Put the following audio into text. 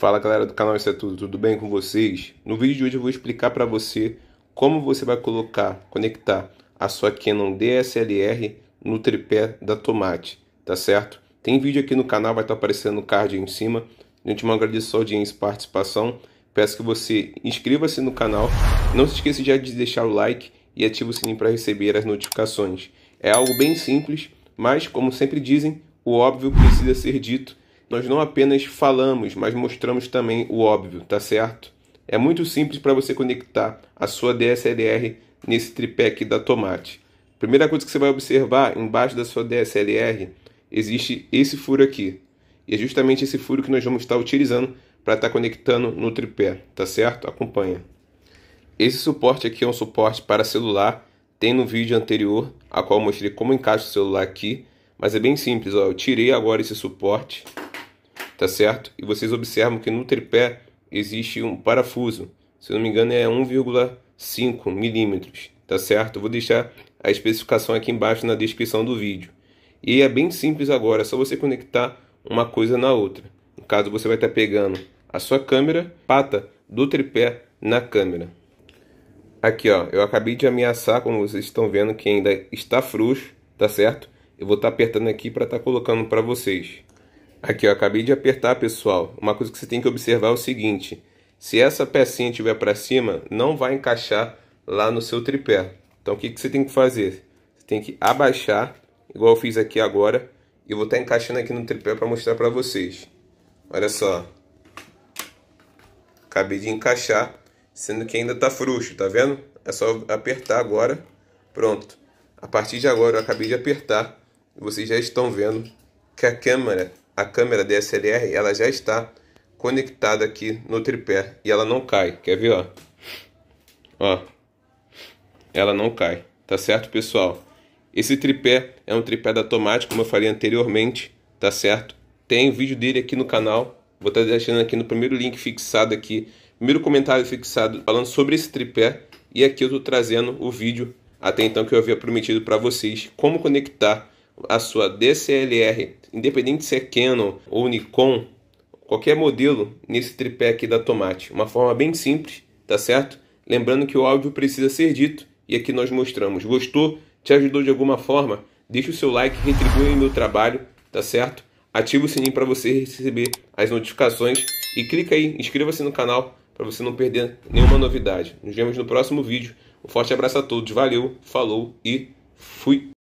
Fala galera do canal Isso é Tudo, tudo bem com vocês? No vídeo de hoje eu vou explicar para você como você vai colocar, conectar a sua Canon DSLR no tripé da Tomate, tá certo? Tem vídeo aqui no canal, vai estar aparecendo no card aí em cima. De antemão agradeço a audiência e participação. Peço que você inscreva-se no canal. Não se esqueça já de deixar o like e ative o sininho para receber as notificações. É algo bem simples, mas como sempre dizem, o óbvio precisa ser dito nós não apenas falamos, mas mostramos também o óbvio, tá certo? É muito simples para você conectar a sua DSLR nesse tripé aqui da Tomate. Primeira coisa que você vai observar, embaixo da sua DSLR, existe esse furo aqui. E é justamente esse furo que nós vamos estar utilizando para estar tá conectando no tripé, tá certo? Acompanha. Esse suporte aqui é um suporte para celular, tem no vídeo anterior, a qual eu mostrei como encaixa o celular aqui, mas é bem simples, ó, eu tirei agora esse suporte, tá certo? E vocês observam que no tripé existe um parafuso, se não me engano é 1,5 milímetros, tá certo? vou deixar a especificação aqui embaixo na descrição do vídeo. E é bem simples agora, é só você conectar uma coisa na outra. No caso, você vai estar pegando a sua câmera, pata do tripé na câmera. Aqui, ó, eu acabei de ameaçar, como vocês estão vendo, que ainda está frouxo, tá certo? Eu vou estar apertando aqui para estar tá colocando para vocês. Aqui eu acabei de apertar, pessoal. Uma coisa que você tem que observar é o seguinte: se essa pecinha tiver para cima, não vai encaixar lá no seu tripé. Então o que, que você tem que fazer? Você tem que abaixar, igual eu fiz aqui agora, e vou estar tá encaixando aqui no tripé para mostrar para vocês. Olha só. Acabei de encaixar, sendo que ainda está frouxo, tá vendo? É só apertar agora. Pronto. A partir de agora eu acabei de apertar, e vocês já estão vendo que a câmera a câmera DSLR ela já está conectada aqui no tripé e ela não cai. Quer ver, ó? Ó. Ela não cai, tá certo, pessoal? Esse tripé é um tripé da Tomate, como eu falei anteriormente, tá certo? Tem vídeo dele aqui no canal. Vou estar tá deixando aqui no primeiro link fixado aqui, primeiro comentário fixado falando sobre esse tripé e aqui eu tô trazendo o vídeo até então que eu havia prometido para vocês como conectar a sua DCLR, independente se é Canon ou Nikon, qualquer modelo nesse tripé aqui da Tomate. Uma forma bem simples, tá certo? Lembrando que o áudio precisa ser dito e aqui nós mostramos. Gostou? Te ajudou de alguma forma? Deixa o seu like, retribui o meu trabalho, tá certo? Ativa o sininho para você receber as notificações e clica aí, inscreva-se no canal para você não perder nenhuma novidade. Nos vemos no próximo vídeo. Um forte abraço a todos, valeu, falou e fui!